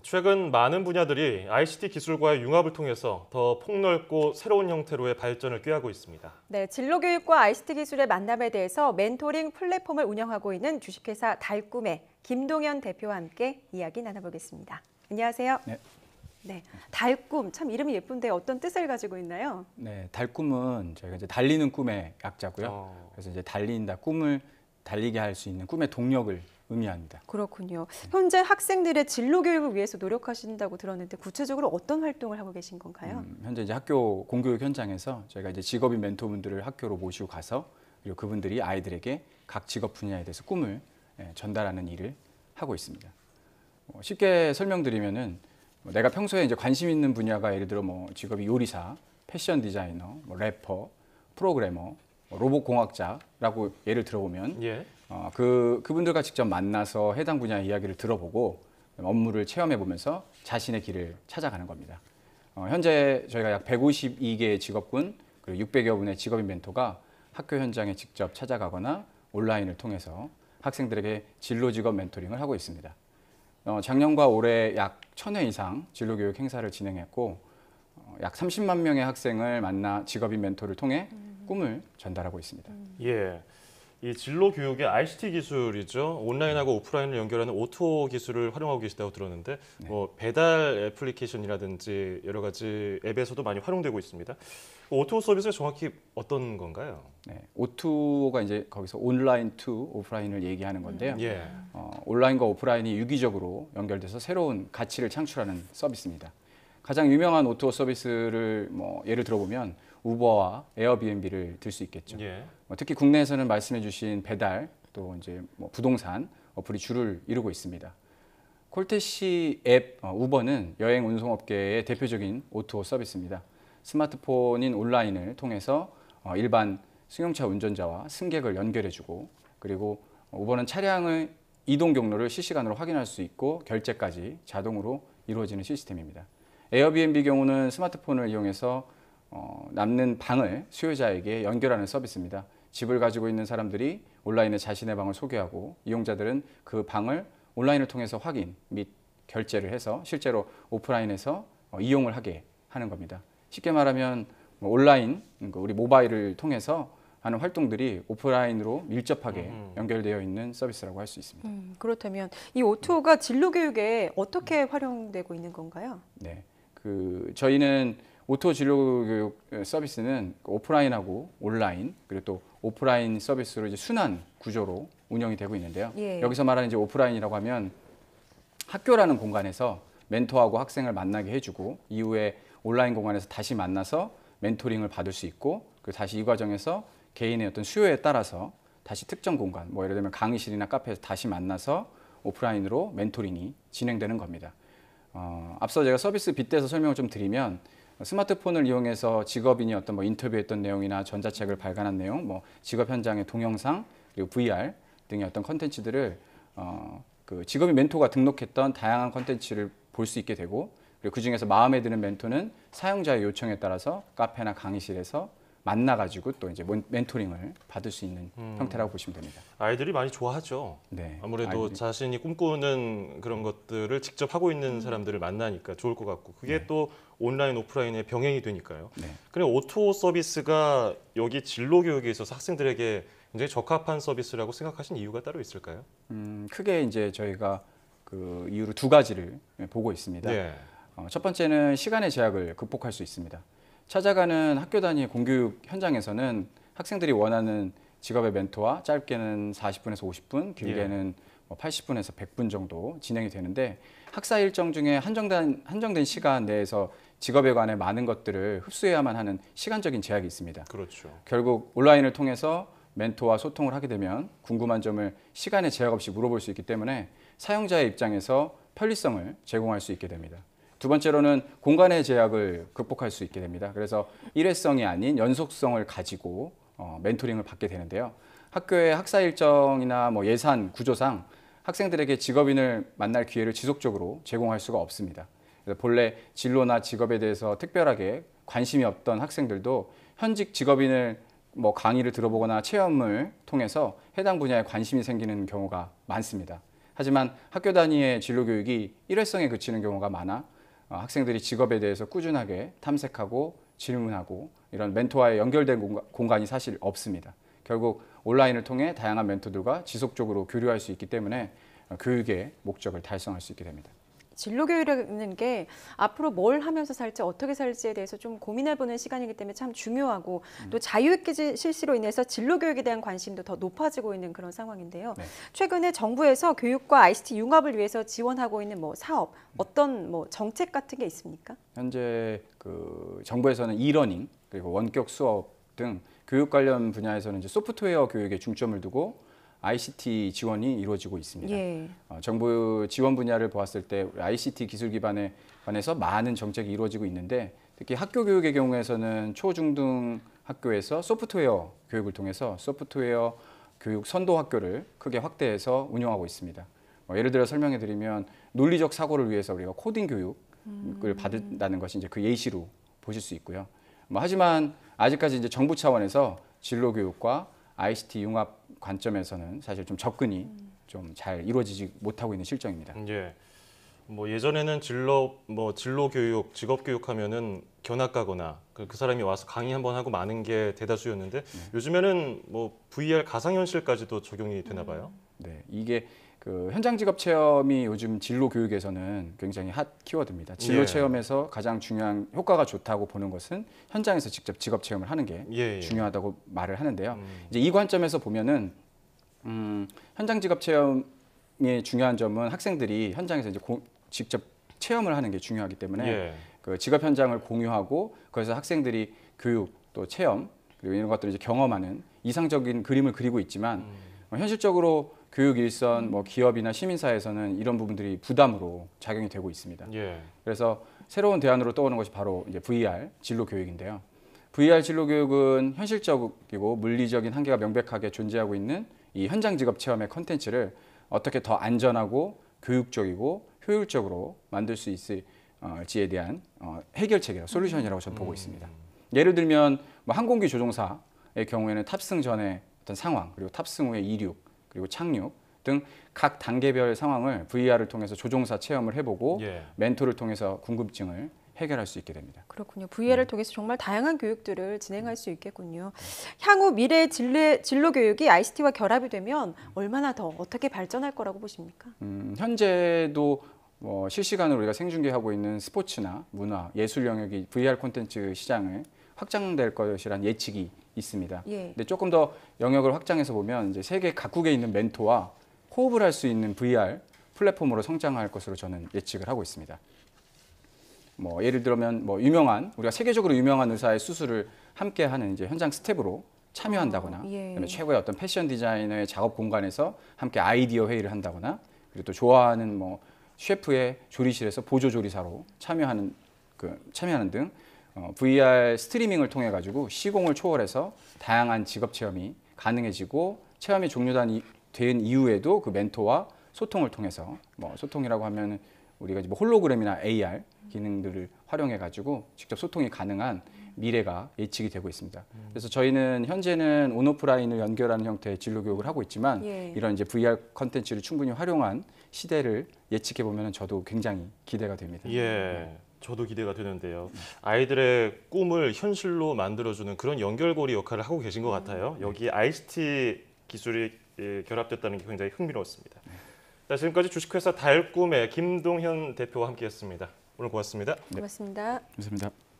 최근 많은 분야들이 ICT 기술과의 융합을 통해서 더 폭넓고 새로운 형태로의 발전을 꾀하고 있습니다. 네, 진로교육과 ICT 기술의 만남에 대해서 멘토링 플랫폼을 운영하고 있는 주식회사 달꿈의 김동현 대표와 함께 이야기 나눠보겠습니다. 안녕하세요. 네. 네, 달꿈 참 이름이 예쁜데 어떤 뜻을 가지고 있나요? 네, 달꿈은 저희가 이제 달리는 꿈의 약자고요. 어. 그래서 이제 달린다 꿈을 달리게 할 수 있는 꿈의 동력을 의미합니다. 그렇군요. 현재 학생들의 진로 교육을 위해서 노력하신다고 들었는데 구체적으로 어떤 활동을 하고 계신 건가요? 음, 현재 이제 학교 공교육 현장에서 저희가 이제 직업인 멘토분들을 학교로 모시고 가서 그리고 그분들이 아이들에게 각 직업 분야에 대해서 꿈을 예, 전달하는 일을 하고 있습니다. 뭐 쉽게 설명드리면은 뭐 내가 평소에 이제 관심 있는 분야가 예를 들어 뭐 직업이 요리사, 패션 디자이너, 뭐 래퍼, 프로그래머, 뭐 로봇 공학자라고 예를 들어보면 예. 어, 그 그분들과 직접 만나서 해당 분야의 이야기를 들어보고 업무를 체험해 보면서 자신의 길을 찾아가는 겁니다. 어, 현재 저희가 약 152개의 직업군 그리고 600여 분의 직업인 멘토가 학교 현장에 직접 찾아가거나 온라인을 통해서 학생들에게 진로 직업 멘토링을 하고 있습니다. 어, 작년과 올해 약 1000회 이상 진로 교육 행사를 진행했고 어, 약 30만 명의 학생을 만나 직업인 멘토를 통해 음. 꿈을 전달하고 있습니다. 음. 예. 이 진로 교육의 ICT 기술이죠. 온라인하고 오프라인을 연결하는 오토 기술을 활용하고 계시다고 들었는데 네. 뭐 배달 애플리케이션이라든지 여러 가지 앱에서도 많이 활용되고 있습니다. 오토 그 서비스가 정확히 어떤 건가요? 네, 오토가 이제 거기서 온라인 투 오프라인을 얘기하는 건데요. 예. 어, 온라인과 오프라인이 유기적으로 연결돼서 새로운 가치를 창출하는 서비스입니다. 가장 유명한 오토 서비스를 뭐 예를 들어보면 우버와 에어비앤비를 들 수 있겠죠. 예. 뭐 특히 국내에서는 말씀해주신 배달 또 이제 뭐 부동산 어플이 주를 이루고 있습니다. 콜택시 앱 어, 우버는 여행 운송업계의 대표적인 오토 서비스입니다. 스마트폰인 온라인을 통해서 어, 일반 승용차 운전자와 승객을 연결해주고 그리고 우버는 차량의 이동 경로를 실시간으로 확인할 수 있고 결제까지 자동으로 이루어지는 시스템입니다. 에어비앤비 경우는 스마트폰을 이용해서 어, 남는 방을 수요자에게 연결하는 서비스입니다. 집을 가지고 있는 사람들이 온라인에 자신의 방을 소개하고 이용자들은 그 방을 온라인을 통해서 확인 및 결제를 해서 실제로 오프라인에서 어, 이용을 하게 하는 겁니다. 쉽게 말하면 뭐 온라인, 그 우리 모바일을 통해서 하는 활동들이 오프라인으로 밀접하게 음, 음. 연결되어 있는 서비스라고 할 수 있습니다. 음, 그렇다면 이 O2가 진로 교육에 어떻게 활용되고 있는 건가요? 네, 그 저희는 오토 진료 교육 서비스는 오프라인하고 온라인 그리고 또 오프라인 서비스로 이제 순환 구조로 운영이 되고 있는데요. 예. 여기서 말하는 이제 오프라인이라고 하면 학교라는 공간에서 멘토하고 학생을 만나게 해주고 이후에 온라인 공간에서 다시 만나서 멘토링을 받을 수 있고 그 다시 이 과정에서 개인의 어떤 수요에 따라서 다시 특정 공간 뭐 예를 들면 강의실이나 카페에서 다시 만나서 오프라인으로 멘토링이 진행되는 겁니다. 어, 앞서 제가 서비스 빗대서 설명을 좀 드리면 스마트폰을 이용해서 직업인이 어떤 뭐 인터뷰했던 내용이나 전자책을 발간한 내용, 뭐 직업 현장의 동영상, 그리고 VR 등의 어떤 컨텐츠들을 어, 그 직업인 멘토가 등록했던 다양한 컨텐츠를 볼 수 있게 되고 그리고 그 중에서 마음에 드는 멘토는 사용자의 요청에 따라서 카페나 강의실에서 만나가지고 또 이제 멘토링을 받을 수 있는 음. 형태라고 보시면 됩니다. 아이들이 많이 좋아하죠. 네. 아무래도 아이들이. 자신이 꿈꾸는 그런 것들을 직접 하고 있는 사람들을 만나니까 좋을 것 같고 그게 네. 또 온라인 오프라인의 병행이 되니까요. 네. 그리고 오토 서비스가 여기 진로 교육에 서 학생들에게 굉장히 적합한 서비스라고 생각하신 이유가 따로 있을까요? 음, 크게 이제 저희가 그 이유로 두 가지를 보고 있습니다. 네. 어, 첫 번째는 시간의 제약을 극복할 수 있습니다. 찾아가는 학교 단위 공교육 현장에서는 학생들이 원하는 직업의 멘토와 짧게는 40분에서 50분, 길게는 예. 80분에서 뭐 100분 정도 진행이 되는데 학사 일정 중에 한정된, 한정된 시간 내에서 직업에 관해 많은 것들을 흡수해야만 하는 시간적인 제약이 있습니다. 그렇죠. 결국 온라인을 통해서 멘토와 소통을 하게 되면 궁금한 점을 시간의 제약 없이 물어볼 수 있기 때문에 사용자의 입장에서 편리성을 제공할 수 있게 됩니다. 두 번째로는 공간의 제약을 극복할 수 있게 됩니다. 그래서 일회성이 아닌 연속성을 가지고 어, 멘토링을 받게 되는데요. 학교의 학사 일정이나 뭐 예산 구조상 학생들에게 직업인을 만날 기회를 지속적으로 제공할 수가 없습니다. 그래서 본래 진로나 직업에 대해서 특별하게 관심이 없던 학생들도 현직 직업인을 뭐 강의를 들어보거나 체험을 통해서 해당 분야에 관심이 생기는 경우가 많습니다. 하지만 학교 단위의 진로 교육이 일회성에 그치는 경우가 많아 어, 학생들이 직업에 대해서 꾸준하게 탐색하고 질문하고 이런 멘토와의 연결된 공간이 사실 없습니다. 결국 온라인을 통해 다양한 멘토들과 지속적으로 교류할 수 있기 때문에 어, 교육의 목적을 달성할 수 있게 됩니다. 진로 교육이라는 게 앞으로 뭘 하면서 살지 어떻게 살지에 대해서 좀 고민해보는 시간이기 때문에 참 중요하고 음. 또 자유있게 실시로 인해서 진로 교육에 대한 관심도 더 높아지고 있는 그런 상황인데요. 네. 최근에 정부에서 교육과 ICT 융합을 위해서 지원하고 있는 뭐 사업 음. 어떤 뭐 정책 같은 게 있습니까? 현재 그 정부에서는 이러닝 그리고 원격 수업 등 교육 관련 분야에서는 이제 소프트웨어 교육에 중점을 두고 ICT 지원이 이루어지고 있습니다. 예. 어, 정부 지원 분야를 보았을 때 ICT 기술 기반에 관해서 많은 정책이 이루어지고 있는데 특히 학교 교육의 경우에서는 초중등 학교에서 소프트웨어 교육을 통해서 소프트웨어 교육 선도 학교를 크게 확대해서 운영하고 있습니다. 어, 예를 들어 설명해 드리면 논리적 사고를 위해서 우리가 코딩 교육을 음. 받는다는 것이 이제 그 예시로 보실 수 있고요. 뭐 하지만 아직까지 이제 정부 차원에서 진로 교육과 ICT 융합 관점에서는 사실 좀 접근이 좀 잘 이루어지지 못하고 있는 실정입니다. 예. 뭐 예전에는 진로 뭐 진로 교육, 직업 교육 하면은 견학 가거나 그, 그 사람이 와서 강의 한번 하고 마는 게 대다수였는데 네. 요즘에는 뭐 VR 가상 현실까지도 적용이 되나 봐요. 네. 이게 그 현장 직업 체험이 요즘 진로 교육에서는 굉장히 핫 키워드입니다. 진로 예. 체험에서 가장 중요한 효과가 좋다고 보는 것은 현장에서 직접 직업 체험을 하는 게 예예. 예. 중요하다고 말을 하는데요. 음. 이제 이 관점에서 보면은 음, 현장 직업 체험의 중요한 점은 학생들이 현장에서 이제 고, 직접 체험을 하는 게 중요하기 때문에 예. 그 직업 현장을 공유하고 그래서 학생들이 교육 또 체험 그리고 이런 것들을 이제 경험하는 이상적인 그림을 그리고 있지만 음. 현실적으로 교육 일선 뭐 기업이나 시민사회에서는 이런 부분들이 부담으로 작용이 되고 있습니다. 예. 그래서 새로운 대안으로 떠오르는 것이 바로 이제 VR 진로 교육인데요. VR 진로 교육은 현실적이고 물리적인 한계가 명백하게 존재하고 있는 이 현장 직업 체험의 컨텐츠를 어떻게 더 안전하고 교육적이고 효율적으로 만들 수 있을지에 대한 어, 해결책이라 솔루션이라고 저는 음. 보고 있습니다. 예를 들면 뭐 항공기 조종사의 경우에는 탑승 전에 어떤 상황 그리고 탑승 후의 이륙 그리고 착륙 등 각 단계별 상황을 VR을 통해서 조종사 체험을 해보고 예. 멘토를 통해서 궁금증을 해결할 수 있게 됩니다. 그렇군요. VR을 네. 통해서 정말 다양한 교육들을 진행할 수 있겠군요. 향후 미래 진례, 진로 교육이 ICT와 결합이 되면 얼마나 더 어떻게 발전할 거라고 보십니까? 음, 현재도 뭐 실시간으로 우리가 생중계하고 있는 스포츠나 문화, 예술 영역이 VR 콘텐츠 시장을 확장될 것이란 예측이 있습니다. 예. 근데 조금 더 영역을 확장해서 보면 이제 세계 각국에 있는 멘토와 호흡을 할 수 있는 VR 플랫폼으로 성장할 것으로 저는 예측을 하고 있습니다. 뭐 예를 들면 뭐 유명한 우리가 세계적으로 유명한 의사의 수술을 함께하는 이제 현장 스텝으로 참여한다거나 아, 예. 그다음에 최고의 어떤 패션 디자이너의 작업 공간에서 함께 아이디어 회의를 한다거나 그리고 또 좋아하는 뭐 셰프의 조리실에서 보조 조리사로 참여하는 그 참여하는 등 어, VR 스트리밍을 통해 가지고 시공을 초월해서 다양한 직업 체험이 가능해지고 체험이 종료단 이, 된 이후에도 그 멘토와 소통을 통해서 뭐 소통이라고 하면 우리가 뭐 홀로그램이나 AR 기능들을 활용해 가지고 직접 소통이 가능한 미래가 예측이 되고 있습니다. 음. 그래서 저희는 현재는 온오프라인을 연결하는 형태의 진로 교육을 하고 있지만 예. 이런 이제 VR 컨텐츠를 충분히 활용한 시대를 예측해 보면 저도 굉장히 기대가 됩니다. 예. 네. 저도 기대가 되는데요. 아이들의 꿈을 현실로 만들어주는 그런 연결고리 역할을 하고 계신 것 같아요. 음, 네. 여기 ICT 기술이 예, 결합됐다는 게 굉장히 흥미로웠습니다. 자, 지금까지 주식회사 달꿈의 김동현 대표와 함께했습니다. 오늘 고맙습니다. 고맙습니다. 네. 감사합니다.